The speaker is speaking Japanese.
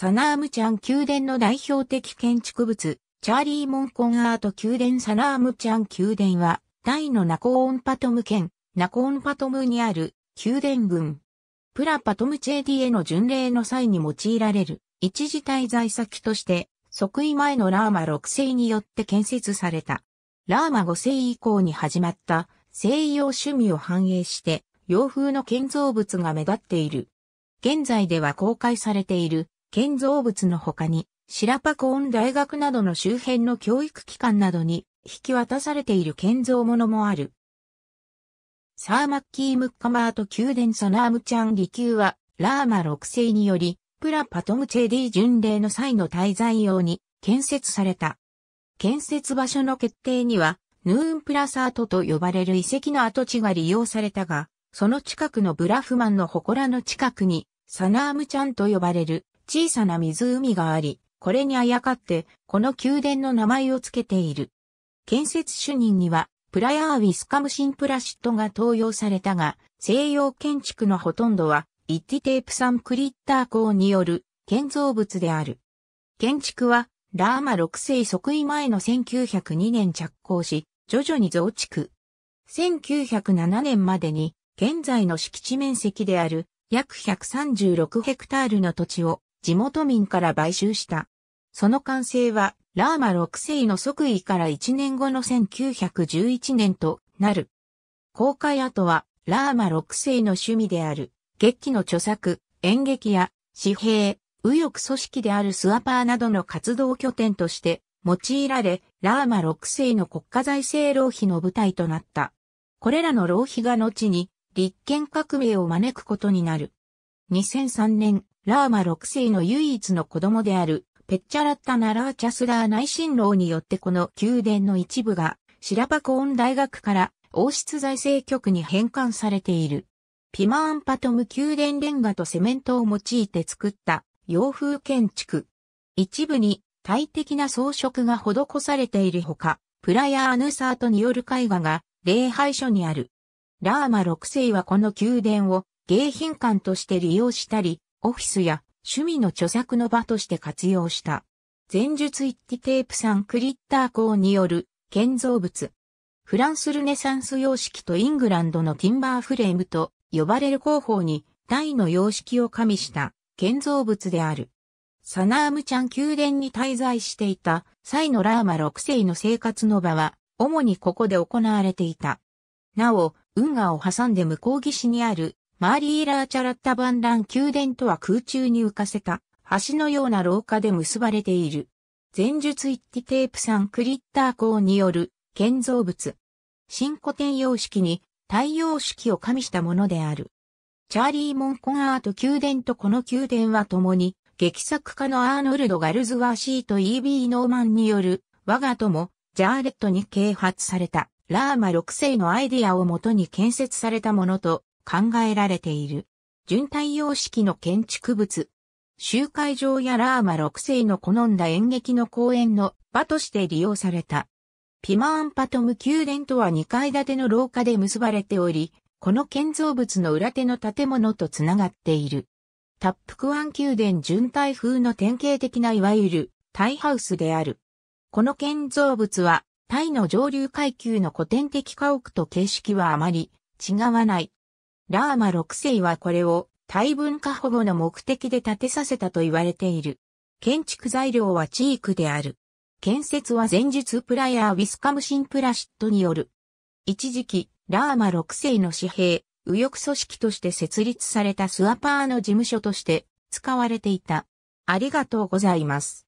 サナームチャン宮殿の代表的建築物、チャーリー・モンコンアート宮殿サナームチャン宮殿は、大のナコーンパトム県、ナコーンパトムにある宮殿群。プラパトムチェーディへの巡礼の際に用いられる一時滞在先として、即位前のラーマ6世によって建設された。ラーマ5世以降に始まった西洋趣味を反映して、洋風の建造物が目立っている。現在では公開されている建造物の他に、シラパコーン大学などの周辺の教育機関などに引き渡されている建造物もある。サーマッキー・ムッカマート宮殿サナームチャン離宮は、ラーマ6世により、プラパトムチェディ巡礼の際の滞在用に建設された。建設場所の決定には、ヌーンプラサートと呼ばれる遺跡の跡地が利用されたが、その近くのブラフマンの祠の近くに、サナームチャンと呼ばれる小さな湖があり、これにあやかって、この宮殿の名前を付けている。建設主任には、プラヤーウィスカムシンプラシットが登用されたが、西洋建築のほとんどは、イッティテープサンクリッター校による建造物である。建築は、ラーマ6世即位前の1902年着工し、徐々に増築。1907年までに、現在の敷地面積である約136ヘクタールの土地を地元民から買収した。その完成は、ラーマ6世の即位から1年後の1911年となる。公開後は、ラーマ6世の趣味である、劇記の著作、演劇や、紙幣、右翼組織であるスワパーなどの活動拠点として、用いられ、ラーマ6世の国家財政浪費の舞台となった。これらの浪費が後に、立憲革命を招くことになる。2003年、ラーマ6世の唯一の子供である、ペッチャラッタナラーチャスラー内親王によってこの宮殿の一部が、シラパコーン大学から王室財政局に返還されている。ピマーンパトム宮殿レンガとセメントを用いて作った洋風建築。一部に大的な装飾が施されているほか、プラヤーヌサートによる絵画が礼拝所にある。ラーマ6世はこの宮殿を迎賓館として利用したり、オフィスや趣味の著作の場として活用した。前述一ティテープ産クリッター校による建造物。フランスルネサンス様式とイングランドのティンバーフレームと呼ばれる工法に大の様式を加味した建造物である。サナームチャン宮殿に滞在していた際のラーマ6世の生活の場は主にここで行われていた。なお、運河を挟んで向こう岸にあるマーリー・ラーチャラッタ・バンラン宮殿とは空中に浮かせた橋のような廊下で結ばれている。前述一テテープ産クリッター校による建造物。新古典様式に太陽式を加味したものである。チャーリー・モンコンアート宮殿とこの宮殿は共に劇作家のアーノルド・ガルズワーシーと E.B. ノーマンによる我が友、ジャーレットに啓発されたラーマ6世のアイディアをもとに建設されたものと考えられている。純太様式の建築物。集会場やラーマ6世の好んだ演劇の公演の場として利用された。ピマーンパトム宮殿とは2階建ての廊下で結ばれており、この建造物の裏手の建物とつながっている。タップクワン宮殿純体風の典型的ないわゆるタイハウスである。この建造物はタイの上流階級の古典的家屋と形式はあまり違わないラーマ6世はこれを大文化保護の目的で建てさせたと言われている。建築材料はチークである。建設は前述プライヤー・ウィスカムシン・プラシットによる。一時期、ラーマ6世の紙幣、右翼組織として設立されたスワパーの事務所として使われていた。ありがとうございます。